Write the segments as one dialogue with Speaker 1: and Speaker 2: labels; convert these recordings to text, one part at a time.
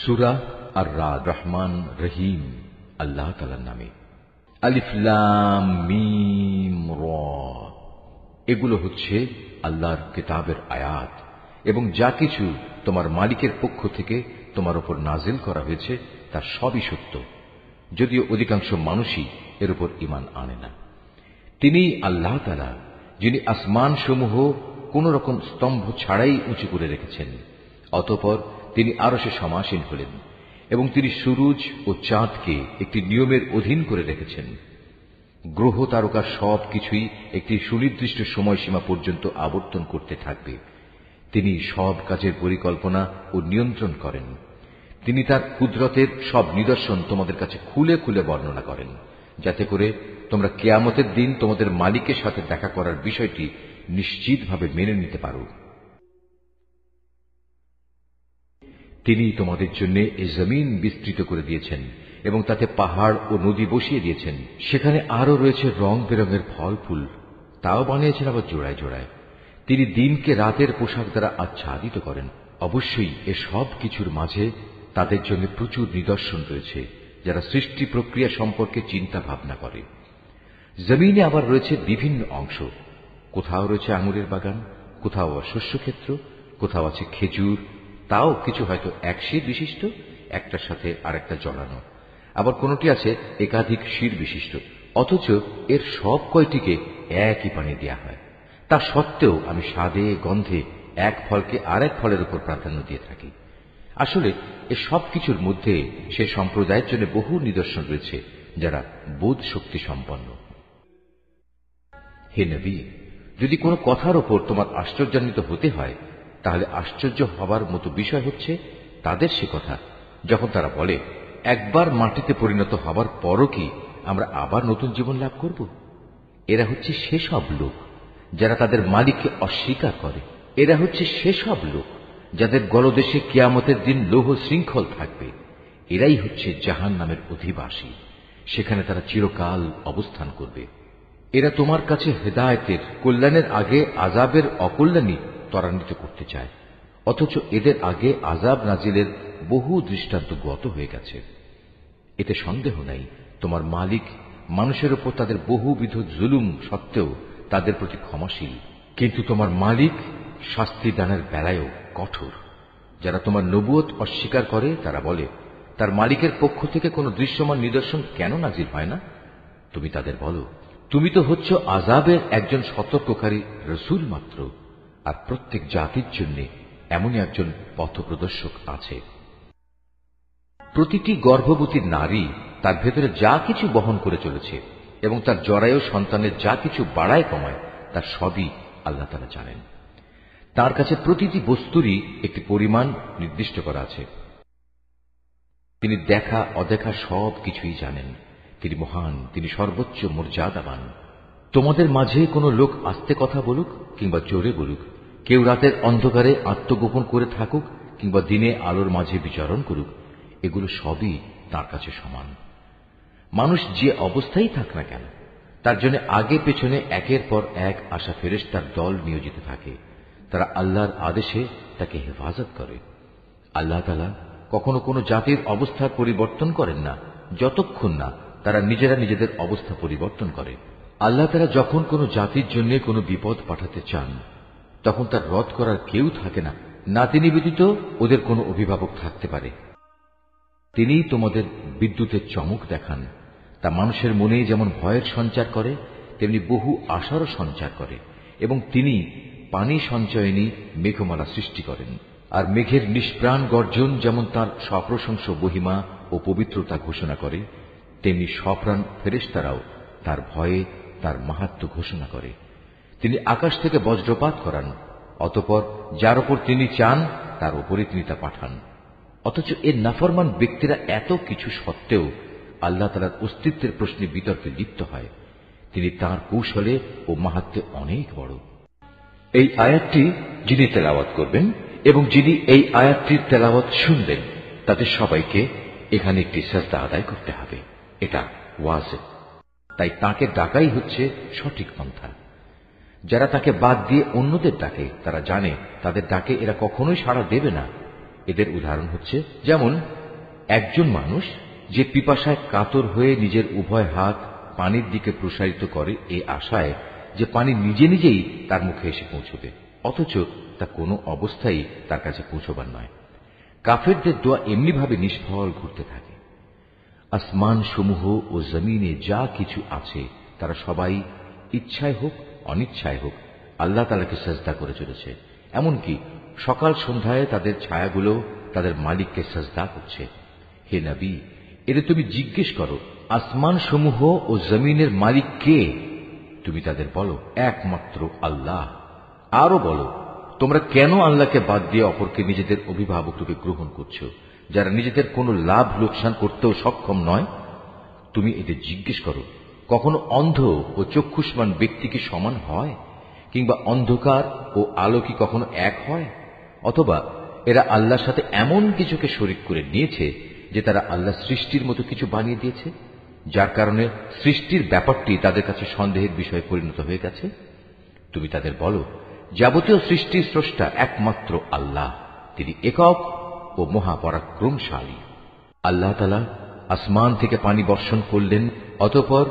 Speaker 1: সুরা আর রা রহমান রহিম আল্লাহ তালার নামে আলিফলাম মিম র এগুলো হচ্ছে আল্লাহর কিতাবের আয়াত এবং যা কিছু তোমার মালিকের পক্ষ থেকে তোমার উপর নাজিল করা হয়েছে তা সবই সত্য যদিও অধিকাংশ মানুষই এর উপর ইমান আনে না তিনি আল্লাহ তালা যিনি আসমানসমূহ কোন রকম স্তম্ভ ছাড়াই উঁচু করে রেখেছেন অতপর তিনি আরো সে সমাসীন হলেন এবং তিনি সুরুজ ও চাঁদকে একটি নিয়মের অধীন করে রেখেছেন গ্রহ তারকা সব কিছুই একটি সুনির্দিষ্ট সময়সীমা পর্যন্ত আবর্তন করতে থাকবে তিনি সব কাজের পরিকল্পনা ও নিয়ন্ত্রণ করেন তিনি তার কুদরতের সব নিদর্শন তোমাদের কাছে খুলে খুলে বর্ণনা করেন যাতে করে তোমরা কেয়ামতের দিন তোমাদের মালিকের সাথে দেখা করার বিষয়টি নিশ্চিতভাবে মেনে নিতে পারো তিনি তোমাদের জন্য এ জমিন বিস্তৃত করে দিয়েছেন এবং তাতে পাহাড় ও নদী বসিয়ে দিয়েছেন সেখানে আরও রয়েছে রং বেরঙের ফল ফুল তাও বানিয়েছেন আবার জোড়ায় জোড়ায় তিনি দিনকে রাতের পোশাক দ্বারা আচ্ছাদিত করেন অবশ্যই এ সব কিছুর মাঝে তাদের জন্য প্রচুর নিদর্শন রয়েছে যারা সৃষ্টি প্রক্রিয়া সম্পর্কে চিন্তা ভাবনা করে জমিনে আবার রয়েছে বিভিন্ন অংশ কোথাও রয়েছে আঙুরের বাগান কোথাও শস্যক্ষেত্র কোথাও আছে খেজুর তাও কিছু হয়তো এক শির বিশিষ্ট একটার সাথে আরেকটা জড়ানো আবার কোনটি আছে একাধিক শির বিশিষ্ট অথচ এর সব কয়টিকে একই পানি দেয়া হয় তা সত্ত্বেও আমি স্বাদে গন্ধে এক ফলকে আরেক ফলের উপর প্রাধান্য দিয়ে থাকি আসলে এ সব কিছুর মধ্যে সে সম্প্রদায়ের জন্য বহু নিদর্শন রয়েছে যারা বোধ শক্তি সম্পন্ন হে নবী যদি কোনো কথার ওপর তোমার আশ্চর্যান্বিত হতে হয় তাহলে আশ্চর্য হবার মতো বিষয় হচ্ছে তাদের সে কথা যখন তারা বলে একবার মাটিতে পরিণত হবার পরও কি আমরা আবার নতুন জীবন লাভ করব এরা হচ্ছে সেসব লোক যারা তাদের মালিককে অস্বীকার করে এরা হচ্ছে সেসব লোক যাদের গলদেশে কিয়ামতের দিন লৌহ শৃঙ্খল থাকবে এরাই হচ্ছে জাহান নামের অধিবাসী সেখানে তারা চিরকাল অবস্থান করবে এরা তোমার কাছে হেদায়তের কল্যাণের আগে আজাবের অকল্যাণী ত্বরান্বিত করতে চায় অথচ এদের আগে আজাব নাজিলের বহু দৃষ্টান্ত গত হয়ে গেছে এতে সন্দেহ নাই তোমার মালিক মানুষের ওপর তাদের বহুবিধ জুলুম সত্ত্বেও তাদের প্রতি ক্ষমাশীল কিন্তু তোমার মালিক শাস্তি দানের বেলায়ও কঠোর যারা তোমার নবুয়ত অস্বীকার করে তারা বলে তার মালিকের পক্ষ থেকে কোনো দৃশ্যমান নিদর্শন কেন নাজির হয় না তুমি তাদের বলো তুমি তো হচ্ছ আজাবের একজন সতর্ককারী রসুল মাত্র আর প্রত্যেক জাতির জন্য এমনই একজন পথপ্রদর্শক আছে প্রতিটি গর্ভবতী নারী তার ভেতরে যা কিছু বহন করে চলেছে এবং তার জরায়ু সন্তানের যা কিছু বাড়ায় কমায় তার সবই আল্লাহ তারা জানেন তার কাছে প্রতিটি বস্তুরই একটি পরিমাণ নির্দিষ্ট করা আছে তিনি দেখা অদেখা সব কিছুই জানেন তিনি মহান তিনি সর্বোচ্চ মর্যাদাবান তোমাদের মাঝে কোনো লোক আসতে কথা বলুক কিংবা জোরে বলুক কেউ রাতের অন্ধকারে আত্মগোপন করে থাকুক কিংবা দিনে আলোর মাঝে বিচারণ করুক এগুলো সবই তার কাছে সমান মানুষ যে অবস্থায় থাক না কেন তার জন্য আগে পেছনে একের পর এক আশা ফেরেস তার দল নিয়োজিত থাকে তারা আল্লাহর আদেশে তাকে হেফাজত করে আল্লাহ তালা কখনো কোনো জাতির অবস্থা পরিবর্তন করেন না যতক্ষণ না তারা নিজেরা নিজেদের অবস্থা পরিবর্তন করে আল্লাহ তারা যখন কোনো জাতির জন্য কোনো বিপদ পাঠাতে চান তখন তার রদ করার কেউ থাকে না না তিনি ব্যতীত ওদের কোনো অভিভাবক থাকতে পারে তিনি তোমাদের বিদ্যুতের চমক দেখান তা মানুষের মনে যেমন ভয়ের সঞ্চার করে তেমনি বহু আশারও সঞ্চার করে এবং তিনি পানি সঞ্চয়নী মেঘমালা সৃষ্টি করেন আর মেঘের নিষ্প্রাণ গর্জন যেমন তার সপ্রশংস বহিমা ও পবিত্রতা ঘোষণা করে তেমনি সপ্রাণ ফেরেস্তারাও তার ভয়ে তার মাহাত্ম ঘোষণা করে তিনি আকাশ থেকে বজ্রপাত করান অতপর যার উপর তিনি চান তার উপরে তিনি তা পাঠান অথচ এর নাফরমান ব্যক্তিরা এত কিছু সত্ত্বেও আল্লাহ তালার অস্তিত্বের প্রশ্নে বিতর্কে লিপ্ত হয় তিনি তার কৌশলে ও মাহাত্মে অনেক বড় এই আয়াতটি যিনি তেলাওয়াত করবেন এবং যিনি এই আয়াতটির তেলাওয়াত শুনবেন তাদের সবাইকে এখানে একটি শ্রদ্ধা আদায় করতে হবে এটা ওয়াজেদ তাই তাকে ডাকাই হচ্ছে সঠিক পন্থা যারা তাকে বাদ দিয়ে অন্যদের ডাকে তারা জানে তাদের ডাকে এরা কখনোই সাড়া দেবে না এদের উদাহরণ হচ্ছে যেমন একজন মানুষ যে পিপাসায় কাতর হয়ে নিজের উভয় হাত পানির দিকে প্রসারিত করে এ আশায় যে পানি নিজে নিজেই তার মুখে এসে পৌঁছবে অথচ তা কোনো অবস্থায় তার কাছে পৌঁছবার নয় কাফেরদের দোয়া এমনিভাবে নিষ্ফল ঘুরতে থাকে আসমান সমূহ ও জমিনে যা কিছু আছে তারা সবাই ইচ্ছায় হোক অনিচ্ছায় হোক আল্লাহ তালাকে সাজদা করে চলেছে এমনকি সকাল সন্ধ্যায় তাদের ছায়াগুলো তাদের মালিককে সাজদা করছে হে নবী এদের তুমি জিজ্ঞেস করো আসমান সমূহ ও জমিনের মালিক কে তুমি তাদের বলো একমাত্র আল্লাহ আরো বলো তোমরা কেন আল্লাহকে বাদ দিয়ে অপরকে নিজেদের অভিভাবক রূপে গ্রহণ করছো যারা নিজেদের কোনো লাভ লোকসান করতেও সক্ষম নয় তুমি এদের জিজ্ঞেস করো কখনো অন্ধ ও চক্ষুষ্মান ব্যক্তি কি সমান হয় কিংবা অন্ধকার ও আলো কি কখনো এক হয় অথবা এরা আল্লাহর সাথে এমন কিছুকে শরিক করে নিয়েছে যে তারা আল্লাহ সৃষ্টির মতো কিছু বানিয়ে দিয়েছে যার কারণে সৃষ্টির ব্যাপারটি তাদের কাছে সন্দেহের বিষয়ে পরিণত হয়ে গেছে তুমি তাদের বলো যাবতীয় সৃষ্টির স্রষ্টা একমাত্র আল্লাহ তিনি একক ও মহাপরাক্রমশালী আল্লাহ তালা আসমান থেকে পানি বর্ষণ করলেন অতপর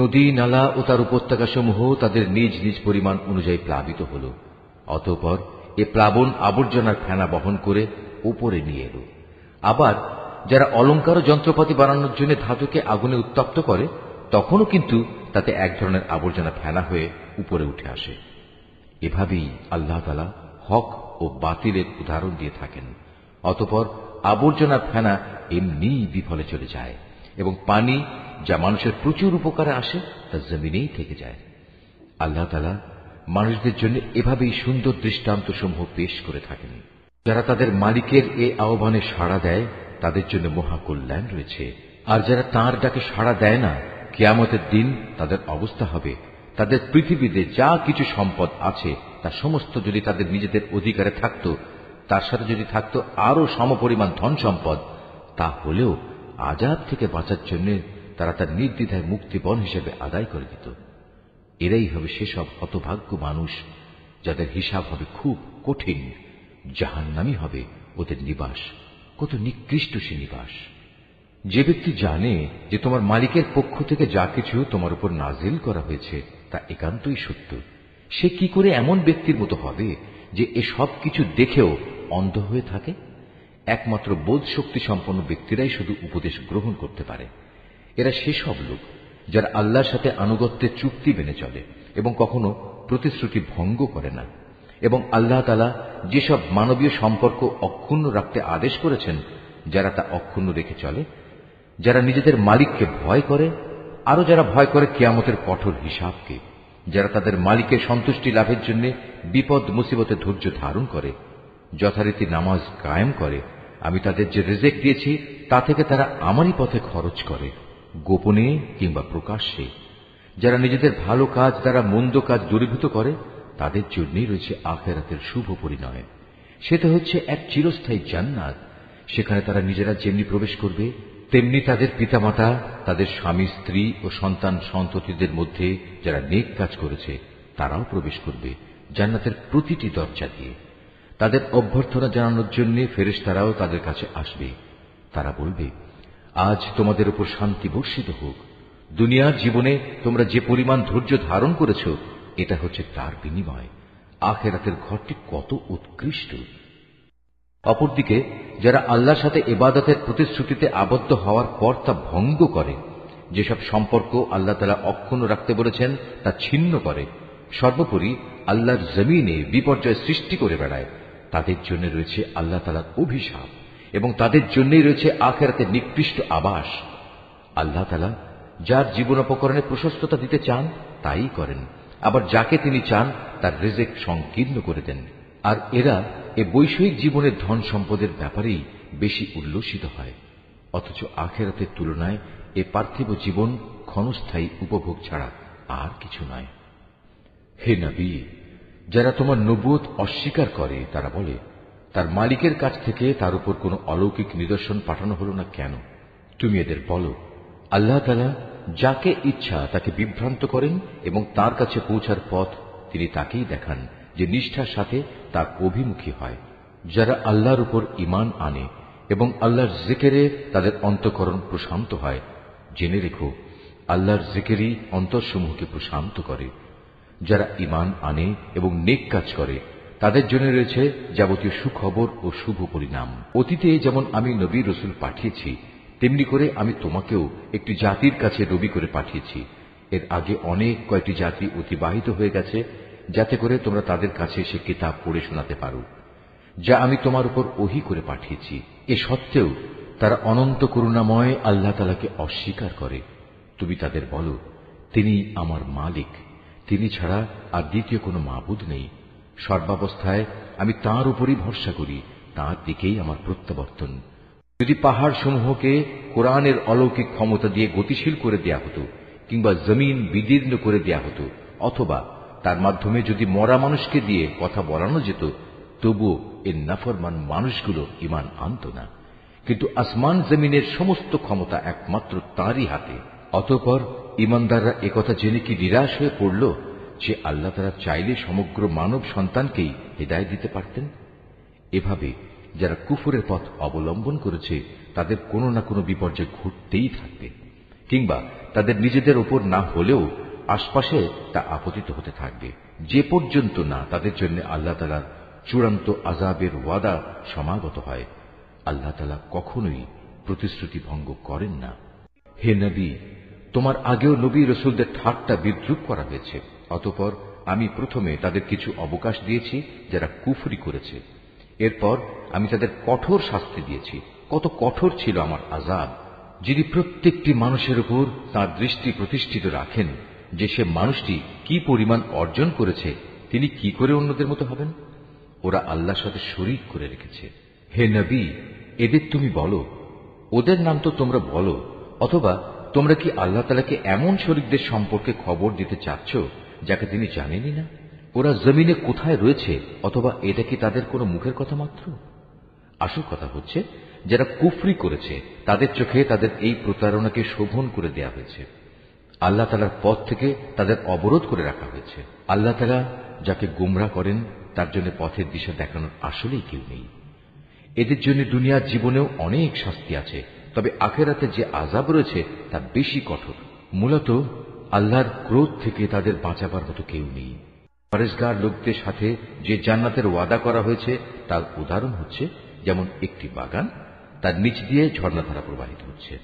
Speaker 1: নদী নালা ও তার উপত্যকাসমূহ তাদের নিজ নিজ পরিমাণ অনুযায়ী প্লাবিত হল অতপর এ প্লাবন আবর্জনার ফেনা বহন করে উপরে নিয়ে এল আবার যারা অলঙ্কার যন্ত্রপাতি বানানোর জন্য ধাতুকে আগুনে উত্তপ্ত করে তখনও কিন্তু তাতে এক ধরনের আবর্জনা ফেনা হয়ে উপরে উঠে আসে এভাবেই আল্লাহ তালা হক ও বাতিলের উদাহরণ দিয়ে থাকেন অতপর আবর্জনার ফেনা এমনিই বিফলে চলে যায় এবং পানি যা মানুষের প্রচুর উপকারে আসে তা জমিনেই থেকে যায় আল্লাহ তালা মানুষদের জন্য এভাবেই সুন্দর দৃষ্টান্ত সমূহ পেশ করে থাকেন যারা তাদের মালিকের এ আহ্বানে সাড়া দেয় তাদের জন্য মহাকল্যাণ রয়েছে আর যারা তার ডাকে সাড়া দেয় না কেয়ামতের দিন তাদের অবস্থা হবে তাদের পৃথিবীতে যা কিছু সম্পদ আছে তা সমস্ত যদি তাদের নিজেদের অধিকারে থাকত তার সাথে যদি থাকত আরও সমপরিমাণ ধন সম্পদ তা হলেও আজাদ থেকে বাঁচার জন্য তারা তার নির্দ্বিধায় মুক্তিপণ হিসেবে আদায় করে দিত এরাই হবে সেসব হতভাগ্য মানুষ যাদের হিসাব হবে খুব কঠিন জাহান নামই হবে ওদের নিবাস কত নিকৃষ্ট সে নিবাস যে ব্যক্তি জানে যে তোমার মালিকের পক্ষ থেকে যা কিছু তোমার উপর নাজিল করা হয়েছে তা একান্তই সত্য সে কি করে এমন ব্যক্তির মতো হবে যে এ সব কিছু দেখেও অন্ধ হয়ে থাকে একমাত্র বোধ শক্তি সম্পন্ন ব্যক্তিরাই শুধু উপদেশ গ্রহণ করতে পারে এরা সেসব লোক যারা আল্লাহর সাথে আনুগত্যের চুক্তি মেনে চলে এবং কখনো প্রতিশ্রুতি ভঙ্গ করে না এবং আল্লাহ তালা যেসব মানবীয় সম্পর্ক অক্ষুণ্ণ রাখতে আদেশ করেছেন যারা তা অক্ষুণ্ণ রেখে চলে যারা নিজেদের মালিককে ভয় করে আরও যারা ভয় করে কেয়ামতের কঠোর হিসাবকে যারা তাদের মালিকের সন্তুষ্টি লাভের জন্য বিপদ মুসিবতে ধৈর্য ধারণ করে যথারীতি নামাজ কায়েম করে আমি তাদের যে রেজেক দিয়েছি তা থেকে তারা আমারই পথে খরচ করে গোপনে কিংবা প্রকাশ্যে যারা নিজেদের ভালো কাজ দ্বারা মন্দ কাজ দূরীভূত করে তাদের জন্যই রয়েছে আখেরাতের শুভ পরিণয় সেটা হচ্ছে এক চিরস্থায়ী জান্নাত সেখানে তারা নিজেরা যেমনি প্রবেশ করবে তেমনি তাদের পিতামাতা তাদের স্বামী স্ত্রী ও সন্তান সন্ততিদের মধ্যে যারা নেক কাজ করেছে তারাও প্রবেশ করবে জান্নাতের প্রতিটি দরজা দিয়ে তাদের অভ্যর্থনা জানানোর জন্য তারাও তাদের কাছে আসবে তারা বলবে আজ তোমাদের উপর শান্তি বর্ষিত হোক দুনিয়ার জীবনে তোমরা যে পরিমাণ ধৈর্য ধারণ করেছ এটা হচ্ছে তার বিনিময় আখেরাতের ঘরটি কত উৎকৃষ্ট অপরদিকে যারা আল্লাহর সাথে এবাদতের প্রতিশ্রুতিতে আবদ্ধ হওয়ার পর তা ভঙ্গ করে যেসব সম্পর্ক আল্লাহ তারা অক্ষুণ্ণ রাখতে বলেছেন তা ছিন্ন করে সর্বোপরি আল্লাহর জমিনে বিপর্যয় সৃষ্টি করে বেড়ায় তাদের জন্য রয়েছে আল্লাহ তালার অভিশাপ এবং তাদের জন্যই রয়েছে আখেরাতে নিকৃষ্ট আবাস আল্লাহ তালা যার জীবন অপকরণে প্রশস্ততা দিতে চান তাই করেন আবার যাকে তিনি চান তার রেজেক সংকীর্ণ করে দেন আর এরা এ বৈষয়িক জীবনের ধন সম্পদের ব্যাপারেই বেশি উল্লসিত হয় অথচ আখেরাতের তুলনায় এ পার্থিব জীবন ক্ষণস্থায়ী উপভোগ ছাড়া আর কিছু নয় হে নবী যারা তোমার নবুত অস্বীকার করে তারা বলে তার মালিকের কাছ থেকে তার উপর কোন অলৌকিক নিদর্শন পাঠানো হলো না কেন তুমি এদের বলো আল্লাহ তালা যাকে ইচ্ছা তাকে বিভ্রান্ত করেন এবং তার কাছে পৌঁছার পথ তিনি তাকেই দেখান যে নিষ্ঠার সাথে তার অভিমুখী হয় যারা আল্লাহর উপর ইমান আনে এবং আল্লাহর জিকেরে তাদের অন্তকরণ প্রশান্ত হয় জেনে রেখো আল্লাহর জিকেরই অন্তরসমূহকে প্রশান্ত করে যারা ইমান আনে এবং নেক কাজ করে তাদের জন্য রয়েছে যাবতীয় সুখবর ও শুভ পরিণাম অতীতে যেমন আমি নবী রসুল পাঠিয়েছি তেমনি করে আমি তোমাকেও একটি জাতির কাছে রবি করে পাঠিয়েছি এর আগে অনেক কয়েকটি জাতি অতিবাহিত হয়ে গেছে যাতে করে তোমরা তাদের কাছে সে কিতাব পড়ে শোনাতে পারো যা আমি তোমার উপর ওহি করে পাঠিয়েছি এ সত্ত্বেও তারা অনন্ত করুণাময় আল্লাহ তালাকে অস্বীকার করে তুমি তাদের বলো তিনি আমার মালিক তিনি ছাড়া আর দ্বিতীয় কোনো মাহবুদ নেই সর্বাবস্থায় আমি তাঁর উপরই ভরসা করি তাঁর দিকেই আমার প্রত্যাবর্তন যদি পাহাড় সমূহকে কোরআনের অলৌকিক ক্ষমতা দিয়ে গতিশীল করে দেয়া হতো কিংবা জমিন বিদীর্ণ করে দেয়া হতো অথবা তার মাধ্যমে যদি মরা মানুষকে দিয়ে কথা বলানো যেত তবুও এর নাফরমান মানুষগুলো ইমান আনত না কিন্তু আসমান জমিনের সমস্ত ক্ষমতা একমাত্র তাঁরই হাতে অতঃপর ইমানদাররা একথা জেনে কি নিরাশ হয়ে পড়ল যে আল্লাহ তারা চাইলে সমগ্র মানব সন্তানকেই হৃদায় দিতে পারতেন এভাবে যারা কুফুরের পথ অবলম্বন করেছে তাদের কোনো না কোনো বিপর্যয় ঘটতেই থাকবে কিংবা তাদের নিজেদের ওপর না হলেও আশপাশে তা আপতিত হতে থাকবে যে পর্যন্ত না তাদের জন্য আল্লাহ তালার চূড়ান্ত আজাবের ওয়াদা সমাগত হয় আল্লাহ তালা কখনোই প্রতিশ্রুতি ভঙ্গ করেন না হে নবী তোমার আগেও নবী রসুলদের ঠাট্টা বিদ্রুপ করা হয়েছে অতপর আমি প্রথমে তাদের কিছু অবকাশ দিয়েছি যারা কুফরি করেছে এরপর আমি তাদের কঠোর শাস্তি দিয়েছি কত কঠোর ছিল আমার আজাব যিনি প্রত্যেকটি মানুষের উপর তার দৃষ্টি প্রতিষ্ঠিত রাখেন যে সে মানুষটি কি পরিমাণ অর্জন করেছে তিনি কি করে অন্যদের মতো হবেন ওরা আল্লাহর সাথে শরিক করে রেখেছে হে নবী এদের তুমি বলো ওদের নাম তো তোমরা বলো অথবা তোমরা কি আল্লাহ তালাকে এমন শরিকদের সম্পর্কে খবর দিতে চাচ্ছ যাকে তিনি জানেনই না ওরা জমিনে কোথায় রয়েছে অথবা এটা কি তাদের কোনো মুখের কথা মাত্র আসল কথা হচ্ছে যারা কুফরি করেছে তাদের চোখে তাদের এই প্রতারণাকে শোভন করে দেয়া হয়েছে আল্লাহ তালার পথ থেকে তাদের অবরোধ করে রাখা হয়েছে আল্লাহ তালা যাকে গুমরা করেন তার জন্য পথের দিশা দেখানোর আসলেই কেউ নেই এদের জন্য দুনিয়ার জীবনেও অনেক শাস্তি আছে তবে আখেরাতে যে আজাব রয়েছে তা বেশি কঠোর মূলত আল্লাহর ক্রোধ থেকে তাদের বাঁচাবার মতো কেউ নেই পরেশগার লোকদের সাথে যে জান্নাতের ওয়াদা করা হয়েছে তার উদাহরণ হচ্ছে যেমন একটি বাগান তার নিচ দিয়ে ঝর্ণাধারা প্রবাহিত হচ্ছে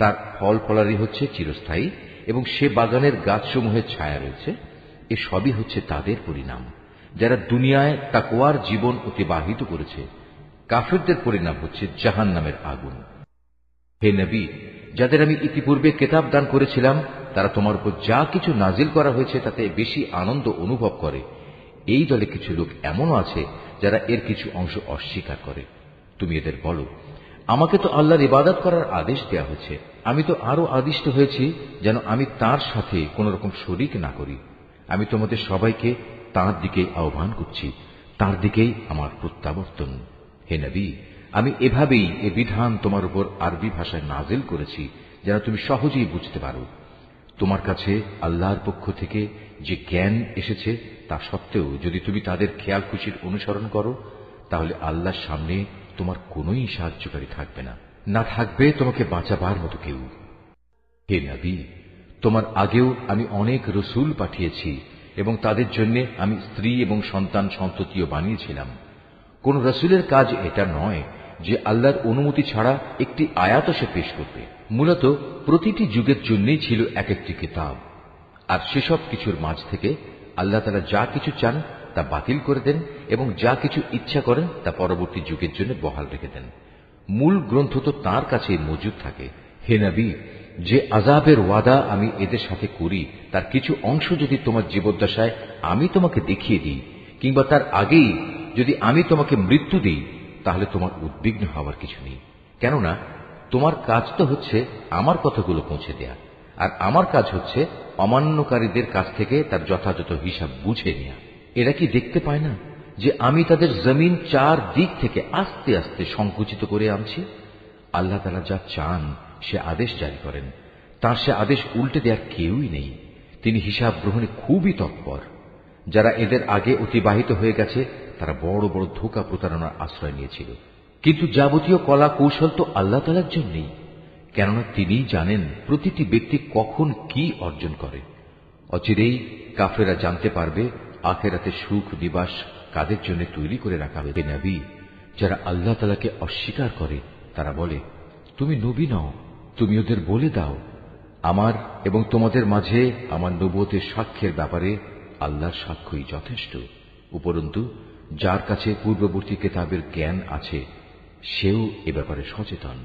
Speaker 1: তার ফল ফলারি হচ্ছে চিরস্থায়ী এবং সে বাগানের গাছসমূহের ছায়া রয়েছে এ সবই হচ্ছে তাদের পরিণাম যারা দুনিয়ায় তাকোয়ার জীবন অতিবাহিত করেছে কাফেরদের পরিণাম হচ্ছে জাহান নামের আগুন হে নবী যাদের আমি ইতিপূর্বে কেতাব দান করেছিলাম তারা তোমার উপর যা কিছু নাজিল করা হয়েছে তাতে বেশি আনন্দ অনুভব করে এই দলে কিছু লোক এমনও আছে যারা এর কিছু অংশ অস্বীকার করে তুমি এদের বলো আমাকে তো আল্লাহর ইবাদত করার আদেশ দেয়া হয়েছে আমি তো আরো আদিষ্ট হয়েছি যেন আমি তার সাথে কোন রকম শরিক না করি আমি তোমাদের সবাইকে তার দিকে আহ্বান করছি তার দিকেই আমার প্রত্যাবর্তন হে নবী আমি এভাবেই এ বিধান তোমার উপর আরবি ভাষায় নাজেল করেছি যেন তুমি সহজেই বুঝতে পারো তোমার কাছে আল্লাহর পক্ষ থেকে যে জ্ঞান এসেছে তা সত্ত্বেও যদি তুমি তাদের খেয়াল খুশির অনুসরণ করো তাহলে আল্লাহর সামনে তোমার কোন সাহায্যকারী থাকবে না না থাকবে তোমাকে বাঁচাবার মতো কেউ হে নবী তোমার আগেও আমি অনেক রসুল পাঠিয়েছি এবং তাদের জন্য আমি স্ত্রী এবং সন্তান সন্ততিও বানিয়েছিলাম কোন রসুলের কাজ এটা নয় যে আল্লাহর অনুমতি ছাড়া একটি আয়াত সে পেশ করবে মূলত প্রতিটি যুগের জন্যই ছিল এক একটি কিতাব আর সেসব কিছুর মাঝ থেকে আল্লাহ তারা যা কিছু চান তা বাতিল করে দেন এবং যা কিছু ইচ্ছা করেন তা পরবর্তী যুগের জন্য বহাল রেখে দেন মূল গ্রন্থ তো তাঁর কাছেই মজুদ থাকে হে যে আজাবের ওয়াদা আমি এদের সাথে করি তার কিছু অংশ যদি তোমার জীবদ্দশায় আমি তোমাকে দেখিয়ে দিই কিংবা তার আগেই যদি আমি তোমাকে মৃত্যু দিই তাহলে তোমার উদ্বিগ্ন হওয়ার কিছু নেই কেননা তোমার কাজ তো হচ্ছে আমার কথাগুলো পৌঁছে দেয়া আর আমার কাজ হচ্ছে অমান্যকারীদের কাছ থেকে তার যথাযথ হিসাব বুঝে নেয়া এরা কি দেখতে পায় না যে আমি তাদের জমিন চার দিক থেকে আস্তে আস্তে সংকুচিত করে আনছি আল্লাহ তালা যা চান সে আদেশ জারি করেন তার সে আদেশ উল্টে দেওয়ার কেউই নেই তিনি হিসাব গ্রহণে খুবই তৎপর যারা এদের আগে অতিবাহিত হয়ে গেছে তারা বড় বড় ধোকা প্রতারণার আশ্রয় নিয়েছিল কিন্তু যাবতীয় কলা কৌশল তো আল্লাহ তালার জন্যই কেননা তিনি জানেন প্রতিটি ব্যক্তি কখন কি অর্জন করে অচিরেই কাফেরা জানতে পারবে আখেরাতে সুখ নিবাস কাদের জন্য তৈরি করে রাখা হবে নবী যারা আল্লাহ তালাকে অস্বীকার করে তারা বলে তুমি নবী নও তুমি ওদের বলে দাও আমার এবং তোমাদের মাঝে আমার নবুয়তের সাক্ষ্যের ব্যাপারে আল্লাহর সাক্ষ্যই যথেষ্ট উপরন্তু যার কাছে পূর্ববর্তী কেতাবের জ্ঞান আছে সেও এ ব্যাপারে সচেতন